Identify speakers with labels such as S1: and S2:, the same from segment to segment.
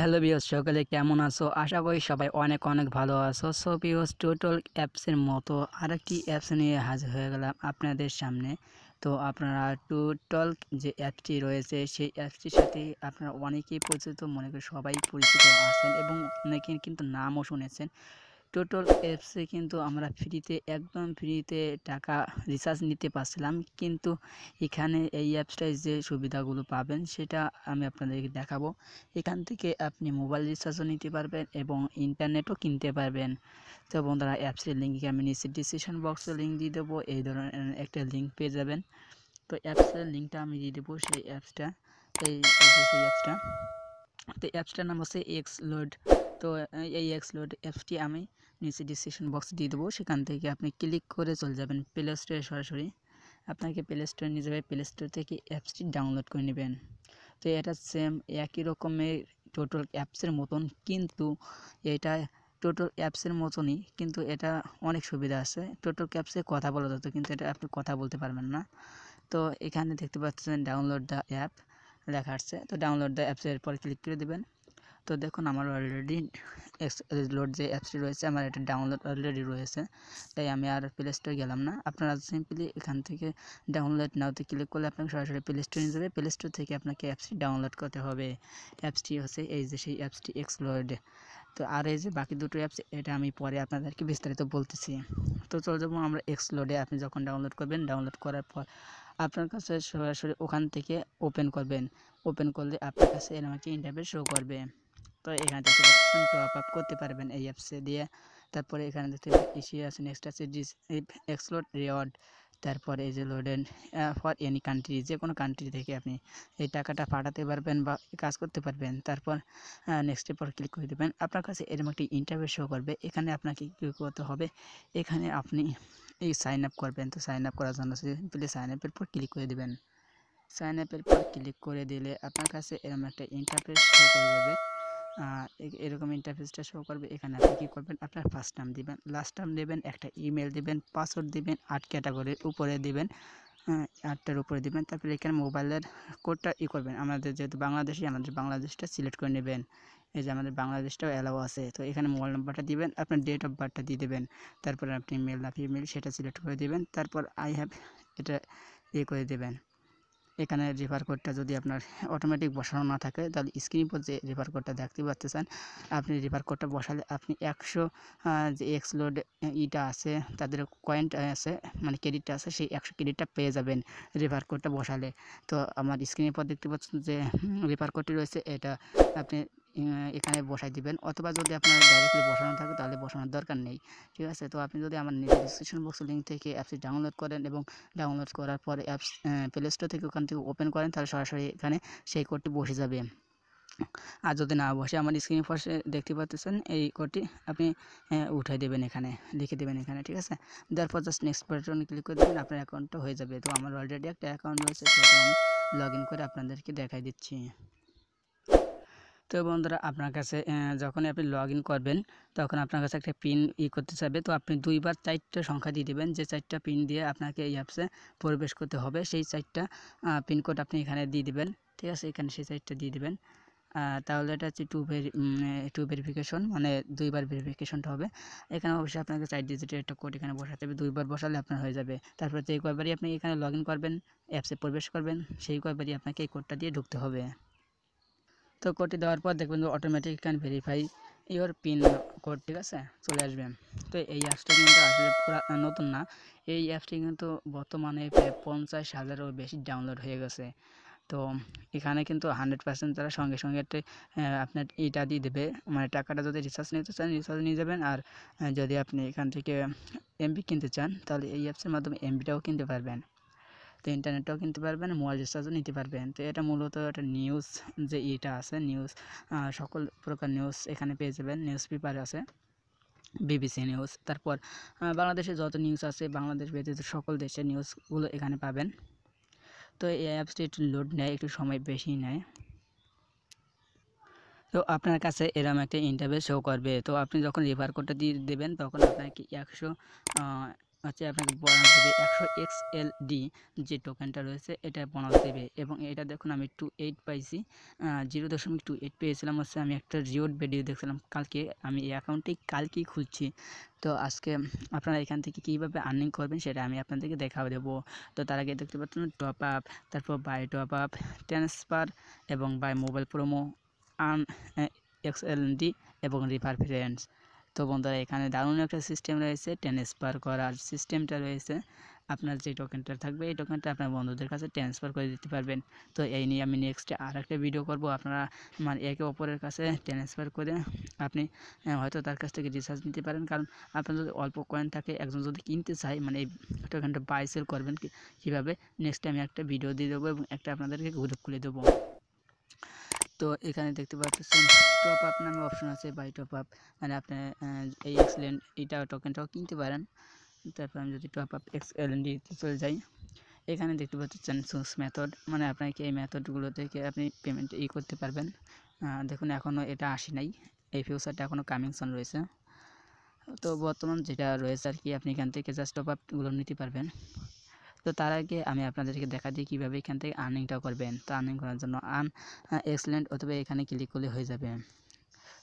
S1: hello বিহস সকলে কেমন আছো আশা করি সবাই অনেক অনেক ভালো আছো সো বিহস টোটাল অ্যাপসের মতো আরেকটি অ্যাপস নিয়ে হাজির হয়ে গেলাম আপনাদের সামনে তো আপনারা টোটাল যে অ্যাপটি রয়েছে সেই অ্যাপটির সাথে আপনারা অনেকেই পরিচিত মনে করি সবাই পরিচিত আছেন এবং অনেকে কিন্তু নামও শুনেছেন টোটাল অ্যাপসে কিন্তু আমরা ফ্রিতে একদম ফ্রিতে টাকা রিচার্জ নিতে পারছিলাম কিন্তু এখানে এই অ্যাপসটায় যে সুবিধাগুলো পাবেন সেটা আমি আপনাদেরকে দেখাবো এখান থেকে আপনি মোবাইল রিচার্জও নিতে পারবেন এবং ইন্টারনেটও কিনতে পারবেন তো বন্ধুরা অ্যাপসের লিঙ্ক আমি নিচে ডিসক্রিপশন বক্সে লিঙ্ক দিয়ে দেবো এই ধরনের একটা লিঙ্ক পেয়ে যাবেন তো অ্যাপসের লিঙ্কটা আমি দিয়ে দেবো সেই অ্যাপসটা এই অ্যাপসটা তো অ্যাপসটার নাম হচ্ছে এক্স লোড তো এই এক্সলোড অ্যাপসটি আমি নিচে ডিসক্রিপশন বক্স দিয়ে দেবো সেখান থেকে আপনি ক্লিক করে চলে যাবেন প্লে স্টোরে সরাসরি আপনাকে প্লে স্টোরে নিয়ে যাবে প্লে স্টোর থেকে অ্যাপসটি ডাউনলোড করে নেবেন তো এটা সেম একই রকমের টোটাল অ্যাপসের মতন কিন্তু এটা টোটাল অ্যাপসের মতনই কিন্তু এটা অনেক সুবিধা আছে টোটাল অ্যাপসে কথা বলা যেত কিন্তু এটা আপনি কথা বলতে পারবেন না তো এখানে দেখতে পাচ্ছেন ডাউনলোড দ্য অ্যাপ লেখা আসছে তো ডাউনলোড দ্য অ্যাপসের পর ক্লিক করে দেবেন তো দেখুন আমার অলরেডি লোড যে অ্যাপসটি রয়েছে আমার এটা ডাউনলোড অলরেডি রয়েছে তাই আমি আর প্লে স্টোরে গেলাম না আপনারা সিম্পলি এখান থেকে ডাউনলোড নাওতে ক্লিক করলে আপনাকে সরাসরি প্লে স্টোর নিয়ে যাবে প্লে স্টোর থেকে আপনাকে অ্যাপসটি ডাউনলোড করতে হবে অ্যাপসটি হচ্ছে এই যে সেই অ্যাপসটি এক্সপ্লোড তো আর এই যে বাকি দুটো অ্যাপস এটা আমি পরে আপনাদেরকে বিস্তারিত বলতেছি তো চলে যাবো আমরা এক্সপ্লোডে আপনি যখন ডাউনলোড করবেন ডাউনলোড করার পর আপনার কাছে সরাসরি ওখান থেকে ওপেন করবেন ওপেন করলে আপনার কাছে এর আমাকে ইন্টারভিউ শো করবে তো এখানে দেখতে পাচ্ছেন টপ আপ করতে পারবেন এই অ্যাপসে দিয়ে তারপরে এখানে দেখতে ইসি আছে নেক্সট আছে এক্সলোড রিওয়ার্ড তারপরে এই যে লোডেন ফর এনি কান্ট্রি যে কোনো কান্ট্রি থেকে আপনি এই টাকাটা পাঠাতে পারবেন বা কাজ করতে পারবেন তারপর নেক্সট পর ক্লিক করে দেবেন আপনার কাছে এরকম একটি ইন্টারভিউ শো করবে এখানে আপনাকে ক্লিক করতে হবে এখানে আপনি এই সাইন আপ করবেন তো সাইন আপ করার জন্য প্লে সাইন আপের পর ক্লিক করে দেবেন সাইন আপের পর ক্লিক করে দিলে আপনার কাছে এরকম একটা ইন্টারভিউ শো করে যাবে এরকম ইন্টারফেসটা শো করবে এখানে আপনি কী করবেন আপনার ফার্স্ট টার্ম দিবেন লাস্ট টার্ম দেবেন একটা ইমেল দিবেন পাসওয়ার্ড দিবেন আট ক্যাটাগরির উপরে দিবেন আটটার উপরে দিবেন তারপরে এখানে মোবাইলের কোডটা ই করবেন আমাদের যেহেতু বাংলাদেশি আমাদের বাংলাদেশটা সিলেক্ট করে নেবেন এই যে আমাদের বাংলাদেশটাও অ্যালাও আছে তো এখানে মোবাইল নাম্বারটা দিবেন আপনার ডেট অফ বার্থটা দিয়ে দেবেন তারপরে আপনি মেল না ফিমেল সেটা সিলেক্ট করে দেবেন তারপর আই হ্যাভ এটা ইয়ে করে দেবেন এখানে রেফার কোডটা যদি আপনার অটোমেটিক বসানো না থাকে তাহলে স্ক্রিন উপর যে রেফার কোডটা দেখতে পাচ্ছেন আপনি রেফার কোডটা বসালে আপনি একশো যে এক্সলোড ইটা আছে তাদের কয়েন্ট আছে মানে ক্রেডিটটা আছে সেই একশো ক্রেডিটটা পেয়ে যাবেন রেফার কোডটা বসালে তো আমার স্ক্রিনের পর দেখতে পাচ্ছেন যে রেফার কোডটি রয়েছে এটা আপনি এখানে বসাই দিবেন অথবা যদি আপনার ডাইরেক্টলি বসানো থাকে তাহলে বসানোর দরকার নেই ঠিক আছে তো আপনি যদি আমার নিজের ডিসক্রিপশন বক্সের লিঙ্ক থেকে অ্যাপসটি ডাউনলোড করেন এবং ডাউনলোড করার পরে অ্যাপস প্লে স্টোর থেকে ওখান থেকে ওপেন করেন তাহলে সরাসরি এখানে সেই কোডটি বসে যাবে আর যদি না বসে আমার স্ক্রিনে ফার্স্টে দেখতে পাচ্ছেন এই কোডটি আপনি উঠাই দেবেন এখানে লিখে দেবেন এখানে ঠিক আছে তারপর জাস্ট নেক্সট বাটনে ক্লিক করে দেবেন আপনার অ্যাকাউন্টটা হয়ে যাবে তো আমার অলরেডি একটা অ্যাকাউন্ট রয়েছে সেটা আমি লগ করে আপনাদেরকে দেখাই দিচ্ছি তো বন্ধুরা আপনার কাছে যখন আপনি লগ ইন করবেন তখন আপনার কাছে একটা পিন ই করতে চাইবে তো আপনি দুইবার চারটে সংখ্যা দিয়ে দেবেন যে চারটা পিন দিয়ে আপনাকে এই অ্যাপসে প্রবেশ করতে হবে সেই চারটা পিনকোড আপনি এখানে দিয়ে দেবেন ঠিক আছে এখানে সেই চারটা দিয়ে দেবেন তাহলে এটা হচ্ছে টু ভেরি টু ভেরিফিকেশন মানে দুইবার ভেরিফিকেশনটা হবে এখানে অবশ্যই আপনাকে চার ডিজিটের একটা কোড এখানে বসাতে হবে দুইবার বসালে আপনার হয়ে যাবে তারপর যে কয়বারই আপনি এখানে লগ করবেন অ্যাপসে প্রবেশ করবেন সেই কয়বারই আপনাকে এই কোডটা দিয়ে ঢুকতে হবে তো কোডটি দেওয়ার পর দেখবেন automatic can verify your pin code ঠিক আছে চলে আসবেন তো এই অ্যাপসটা কিন্তু আসলে নতুন না এই অ্যাপসটি কিন্তু বর্তমানে পঞ্চাশ হাজারও বেশি ডাউনলোড হয়ে গেছে তো এখানে কিন্তু হান্ড্রেড পার্সেন্ট তারা সঙ্গে সঙ্গে একটা আপনার এটা দিয়ে দেবে মানে টাকাটা যদি রিচার্জ নিতে চান রিচার্জ নিয়ে যাবেন আর যদি আপনি এখান থেকে এমবি কিনতে চান তাহলে এই অ্যাপসের মাধ্যমে এমবিটাও কিনতে পারবেন তো ইন্টারনেটও কিনতে পারবেন মোবাইল রিচার্জও নিতে পারবেন তো এটা মূলত একটা নিউজ যে ইটা আছে নিউজ সকল প্রকার নিউজ এখানে পেয়ে যাবেন নিউজ পেপার আছে বিবিসি নিউজ তারপর বাংলাদেশে যত নিউজ আছে বাংলাদেশ ব্যতীত সকল দেশের নিউজগুলো এখানে পাবেন তো এই অ্যাপসটি একটু লোড নেয় একটু সময় বেশি নেয় তো আপনার কাছে এরম একটা ইন্টারভিউ শো করবে তো আপনি যখন রিফার কোডটা দিয়ে দেবেন তখন আপনাকে একশো হচ্ছে আপনাকে বোনাস দেবে একশো এক্স এল ডি যে টোকেনটা রয়েছে এটা বোনাস দেবে এবং এটা দেখুন আমি টু এইট পাইছি জিরো দশমিক টু এইট পেয়েছিলাম হচ্ছে আমি একটা রিওড ভিডিও দেখছিলাম কালকে আমি এই অ্যাকাউন্টটি কালকেই খুলছি তো আজকে আপনারা এখান থেকে কীভাবে আর্নিং করবেন সেটা আমি আপনাদেরকে দেখাও দেবো তো তার আগে দেখতে পাচ্ছেন টপ আপ তারপর বাই টপ আপ ট্রান্সফার এবং buy mobile promo earn X L D এবং রিফার ফ্রেন্ডস তো বন্ধুরা এখানে দারুণ একটা সিস্টেম রয়েছে ট্রান্সফার করার সিস্টেমটা রয়েছে আপনার যে টোকেনটা থাকবে এই টোকেনটা আপনার বন্ধুদের কাছে ট্রান্সফার করে দিতে পারবেন তো এই নিয়ে আমি নেক্সটে আর একটা ভিডিও করব আপনারা মানে একে অপরের কাছে ট্রান্সফার করে আপনি হয়তো তার কাছ থেকে রিচার্জ নিতে পারেন কারণ আপনার যদি অল্প কয়েন থাকে একজন যদি কিনতে চায় মানে এই টোকেনটা বাই সেল করবেন কীভাবে নেক্সট আমি একটা ভিডিও দিয়ে দেবো এবং একটা আপনাদেরকে গ্রুপ খুলে দেবো তো এখানে দেখতে পাচ্ছেন টপ আপ নামে অপশন আছে বাই টপ আপ মানে আপনি এই এক্সেলেন এটা টোকেনটাও কিনতে পারেন তারপর আমি যদি টপ আপ এক্সএলএনডিতে চলে যাই এখানে দেখতে পাচ্ছেন সোর্স মেথড মানে আপনাকে এই মেথডগুলো থেকে আপনি পেমেন্ট ই করতে পারবেন দেখুন এখনও এটা আসে নাই এই ফিউচারটা এখনও কামিং সন রয়েছে তো বর্তমান যেটা রয়েছে আর কি আপনি এখান থেকে জাস্ট টপ আপগুলো নিতে পারবেন তো তার আগে আমি আপনাদেরকে দেখা দিই কীভাবে এখান থেকে আর্নিংটা করবেন তো আর্নিং করার জন্য আর্ন এক্সেলেন্ট অথবা এখানে ক্লিক করলে হয়ে যাবে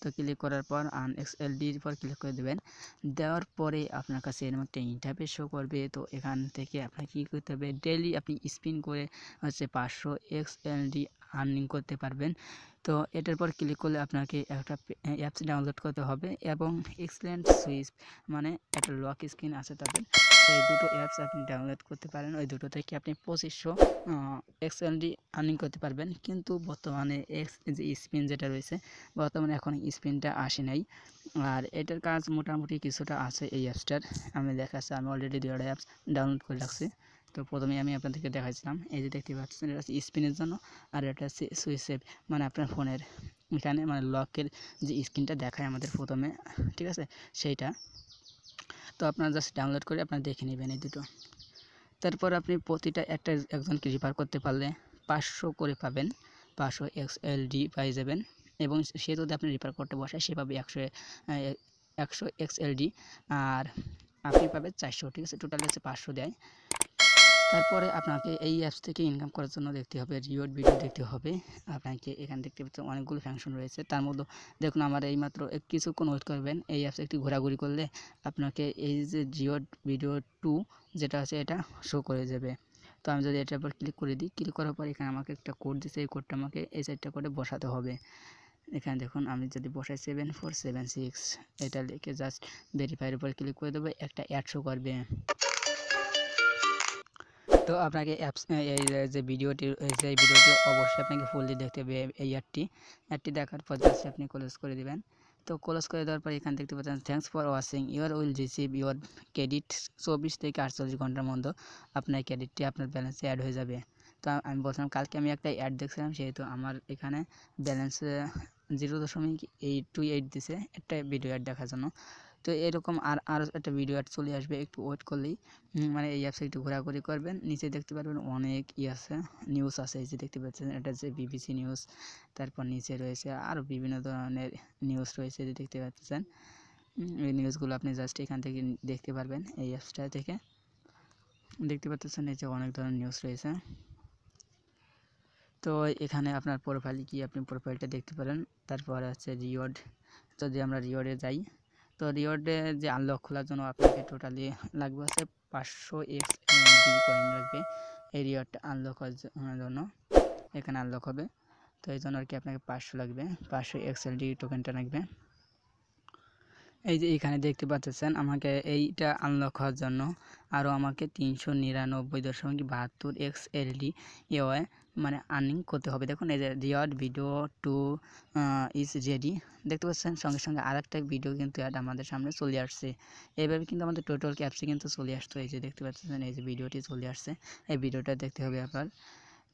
S1: তো ক্লিক করার পর আন ডির পর ক্লিক করে দেবেন দেওয়ার পরে আপনার কাছে এর মধ্যে ইন্টারফেস শো করবে তো এখান থেকে আপনার কী করতে হবে ডেলি আপনি স্পিন করে হচ্ছে পাঁচশো ডি আর্নিং করতে পারবেন তো এটার পর ক্লিক করলে আপনাকে একটা অ্যাপস ডাউনলোড করতে হবে এবং এক্সেলেন্ট সুইচ মানে একটা লক স্ক্রিন আছে তাদের এই দুটো অ্যাপস আপনি ডাউনলোড করতে পারেন ওই দুটো থেকে আপনি পঁচিশশো এক্সএলডি আর্নিং করতে পারবেন কিন্তু বর্তমানে এক্স যে স্পিন যেটা রয়েছে বর্তমানে এখন স্পিনটা আসে নাই আর এটার কাজ মোটামুটি কিছুটা আছে এই অ্যাপসটার আমি দেখাচ্ছি আমি অলরেডি দুটো অ্যাপস ডাউনলোড করে রাখছি তো প্রথমে আমি আপনাদেরকে দেখাচ্ছিলাম এই যে দেখতে পাচ্ছেন এটা হচ্ছে স্পিনের জন্য আর এটা হচ্ছে সুইচেপ মানে আপনার ফোনের এখানে মানে লকের যে স্ক্রিনটা দেখায় আমাদের প্রথমে ঠিক আছে সেইটা তো আপনারা জাস্ট ডাউনলোড করে আপনারা দেখে নেবেন এই দুটো তারপর আপনি প্রতিটা একটা একজনকে রিফার করতে পারলে পাঁচশো করে পাবেন পাঁচশো এক্স এল ডি পাই যাবেন এবং সে যদি আপনি রিফার করতে বসায় সে পাবে একশো একশো এক্স এল ডি আর আপনি পাবেন চারশো ঠিক আছে টোটাল হচ্ছে পাঁচশো দেয় তারপরে আপনাকে এই অ্যাপস থেকে ইনকাম করার জন্য দেখতে হবে রিওয়ার্ড ভিডিও দেখতে হবে আপনাকে এখান দেখতে পাচ্ছেন অনেকগুলো ফাংশন রয়েছে তার মধ্যে দেখুন আমার এই মাত্র কিছুক্ষণ ওয়েট করবেন এই অ্যাপস একটু ঘোরাঘুরি করলে আপনাকে এই যে রিওয়ার্ড ভিডিও টু যেটা আছে এটা শো করে যাবে তো আমি যদি এটার উপর ক্লিক করে দিই ক্লিক করার পর এখানে আমাকে একটা কোড দিচ্ছে এই কোডটা আমাকে এই সাইডটা করে বসাতে হবে এখানে দেখুন আমি যদি বসাই সেভেন ফোর সেভেন সিক্স এটা লিখে জাস্ট ভেরিফাইয়ের উপর ক্লিক করে দেবো একটা অ্যাড শো করবে তো আপনাকে অ্যাপস এই যে ভিডিওটি যে ভিডিওটি অবশ্যই আপনাকে ফুললি দেখতে হবে এই অ্যাপটি অ্যাপটি দেখার পর জাস্ট আপনি ক্লোজ করে দেবেন তো ক্লোজ করে দেওয়ার পর এখান দেখতে পাচ্ছেন thanks for watching your will receive your credit চব্বিশ থেকে আটচল্লিশ ঘন্টার মধ্যে আপনার ক্রেডিটটি আপনার ব্যালেন্সে অ্যাড হয়ে যাবে তো আমি বলছিলাম কালকে আমি একটা অ্যাড দেখছিলাম সেহেতু আমার এখানে ব্যালেন্স জিরো দশমিক এইট টু এইট দিছে একটা ভিডিও অ্যাড দেখার জন্য তো এরকম আর আরও একটা ভিডিও অ্যাড চলে আসবে একটু ওয়েট করলেই মানে এই অ্যাপসে একটু ঘোরাঘুরি করবেন নিচে দেখতে পারবেন অনেক ই আছে নিউজ আছে এই যে দেখতে পাচ্ছেন এটা হচ্ছে বিবিসি নিউজ তারপর নিচে রয়েছে আরও বিভিন্ন ধরনের নিউজ রয়েছে যে দেখতে পাচ্ছেন এই নিউজগুলো আপনি জাস্ট এখান থেকে দেখতে পারবেন এই অ্যাপসটা থেকে দেখতে পাচ্ছেন এই যে অনেক ধরনের নিউজ রয়েছে তো এখানে আপনার প্রোফাইল কি আপনি প্রোফাইলটা দেখতে পারেন তারপর আছে রিওয়ার্ড যদি আমরা রিওয়ার্ডে যাই তো রিওয়ার্ডে যে আনলক খোলার জন্য আপনাকে টোটালি লাগবে হচ্ছে পাঁচশো এক্স ডি কয়েন লাগবে এই রিওয়ার্ডটা আনলক করার জন্য এখানে আনলক হবে তো এই জন্য আর কি আপনাকে পাঁচশো লাগবে পাঁচশো ডি টোকেনটা লাগবে এই যে এখানে দেখতে পাচ্ছেন আমাকে এইটা আনলক হওয়ার জন্য আরও আমাকে তিনশো নিরানব্বই দশমিক বাহাত্তর এক্স এলডি এওয়ে মানে আর্নিং করতে হবে দেখুন এই যে reward video too is ready দেখতে পাচ্ছেন সঙ্গে সঙ্গে আর একটা ভিডিও কিন্তু অ্যাড আমাদের সামনে চলে আসছে এইভাবে কিন্তু আমাদের টোটাল ক্যাপসে কিন্তু চলে আসতো এই যে দেখতে পাচ্ছেন এই যে ভিডিওটি চলে আসছে এই ভিডিওটা দেখতে হবে আবার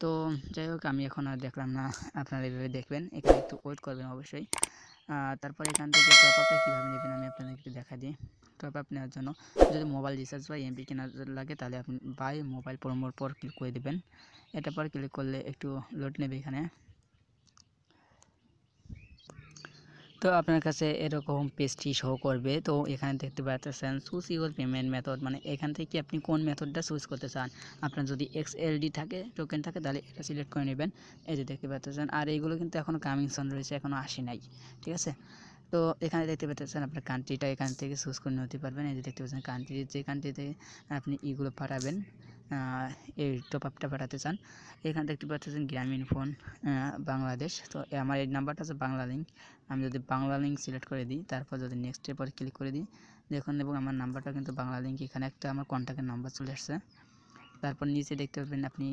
S1: তো যাই হোক আমি এখন আর দেখলাম না আপনারা এইভাবে দেখবেন এখানে একটু ওয়েট করবেন অবশ্যই আ তারপর এইখান থেকে টপ আপ কি ভাবে নেবেন আমি আপনাদেরকে দেখাই দিয়ে টপ আপ নেয়ার জন্য যদি মোবাইল রিচার্জ বা এমপি কেনা লাগে তাহলে আপনি বাই মোবাইল প্রমোড পর ক্লিক করে দিবেন এটা পর ক্লিক করলে একটু লোড নেবে এখানে তো আপনার কাছে এরকম পেজটি শো করবে তো এখানে দেখতে পাচ্ছেন চুজ ইউর পেমেন্ট মেথড মানে এখান থেকে আপনি কোন মেথডটা চুজ করতে চান আপনার যদি এক্স এলডি থাকে টোকেন থাকে তাহলে এটা সিলেক্ট করে নেবেন এই যে দেখতে পাচ্ছেন আর এইগুলো কিন্তু এখনও কামিং সন রয়েছে এখনও আসে নাই ঠিক আছে তো এখানে দেখতে পাচ্ছেন আপনার কান্ট্রিটা এখান থেকে চুজ করে নিতে পারবেন এই যে দেখতে পাচ্ছেন কান্ট্রি যে কান্ট্রিতে আপনি ইগুলো পাঠাবেন এই টপ আপটা পাঠাতে চান এখান দেখতে পাচ্ছেন গ্রামীণ ফোন বাংলাদেশ তো আমার এই নাম্বারটা আছে বাংলা লিঙ্ক আমি যদি বাংলা লিঙ্ক সিলেক্ট করে দিই তারপর যদি নেক্সট পরে ক্লিক করে দিই দেখুন এবং আমার নাম্বারটা কিন্তু বাংলা লিঙ্ক এখানে একটা আমার কন্ট্যাক্টের নাম্বার চলে আসছে তারপর নিচে দেখতে পাবেন আপনি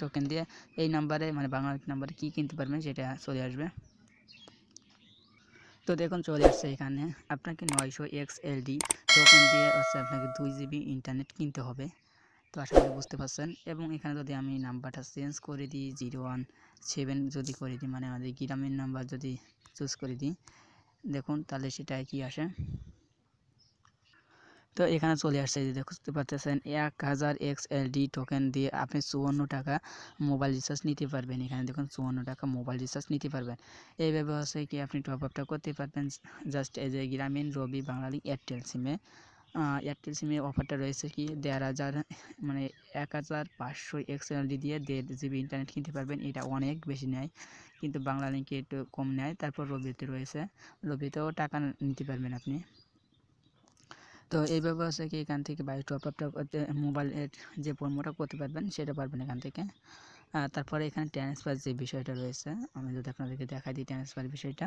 S1: টোকেন দিয়ে এই নাম্বারে মানে বাংলা নাম্বারে কী কিনতে পারবেন সেটা চলে আসবে তো দেখুন চলে আসছে এখানে আপনাকে নয়শো এক্স এল ডি টোকেন দিয়ে হচ্ছে আপনাকে দুই জিবি ইন্টারনেট কিনতে হবে তো আশা করি বুঝতে পারছেন এবং এখানে যদি আমি নাম্বারটা চেঞ্জ করে দিই জিরো ওয়ান সেভেন যদি করে দিই মানে আমাদের গ্রামের নাম্বার যদি চুজ করে দিই দেখুন তাহলে সেটা কি আসে তো এখানে চলে আসছে যে দেখতে পাচ্ছেন এক হাজার এক্স এল ডি টোকেন দিয়ে আপনি চুয়ান্ন টাকা মোবাইল রিচার্জ নিতে পারবেন এখানে দেখুন চুয়ান্ন টাকা মোবাইল রিচার্জ নিতে পারবেন এইভাবে হচ্ছে কি আপনি টপ আপটা করতে পারবেন জাস্ট এই যে গ্রামীণ রবি বাঙালি এয়ারটেল সিমে এয়ারটেল সিমে অফারটা রয়েছে কি দেড় হাজার মানে এক হাজার পাঁচশো এক্স দিয়ে দেড় জিবি ইন্টারনেট কিনতে পারবেন এটা অনেক বেশি নেয় কিন্তু বাংলা লিঙ্কে একটু কম নেয় তারপর রবিতে রয়েছে রবিতেও টাকা নিতে পারবেন আপনি তো এইভাবে হচ্ছে কি এখান থেকে বাইক টপ আপটা করতে মোবাইলের যে প্রমোটা করতে পারবেন সেটা পারবেন এখান থেকে তারপরে এখানে ট্রান্সফার যে বিষয়টা রয়েছে আমি যদি আপনাদেরকে দেখাই দিই ট্রান্সফার বিষয়টা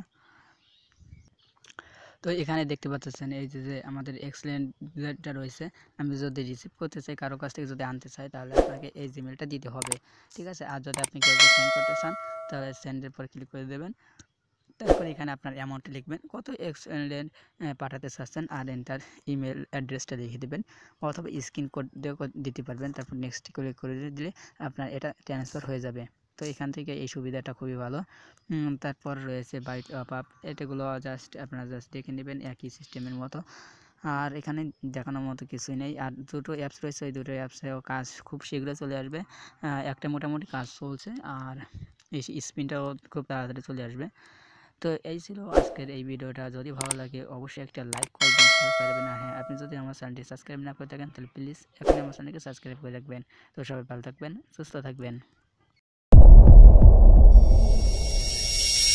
S1: তো এখানে দেখতে পাচ্ছেন এই যে যে আমাদের এক্সেলেন্টটা রয়েছে আমি যদি রিসিভ করতে চাই কারো কাছ থেকে যদি আনতে চাই তাহলে আপনাকে এই জিমেলটা দিতে হবে ঠিক আছে আর যদি আপনি কেউ সেন্ড করতে চান তাহলে সেন্ডের পর ক্লিক করে দেবেন তারপরে এখানে আপনার অ্যামাউন্ট লিখবেন কত এক্সেলেন্ট পাঠাতে চাচ্ছেন আর এন্টার ইমেল অ্যাড্রেসটা লিখে দেবেন অথবা স্ক্রিন কোড দিতে পারবেন তারপর নেক্সট ক্লিক করে দিলে আপনার এটা ট্রান্সফার হয়ে যাবে তো এখান থেকে এই সুবিধাটা খুবই ভালো তারপর রয়েছে বাইট অপ আপ এটাগুলো জাস্ট আপনারা জাস্ট দেখে নেবেন একই সিস্টেমের মতো আর এখানে দেখানোর মতো কিছুই নেই আর দুটো অ্যাপস রয়েছে ওই দুটো অ্যাপসেও কাজ খুব শীঘ্রই চলে আসবে একটা মোটামুটি কাজ চলছে আর এই স্পিনটাও খুব তাড়াতাড়ি চলে আসবে তো এই ছিল আজকের এই ভিডিওটা যদি ভালো লাগে অবশ্যই একটা লাইক করবেন শেয়ার করবেন হ্যাঁ আপনি যদি আমার চ্যানেলটি সাবস্ক্রাইব না করে থাকেন তাহলে প্লিজ এখন আমার চ্যানেলকে সাবস্ক্রাইব করে রাখবেন তো সবাই ভালো থাকবেন সুস্থ থাকবেন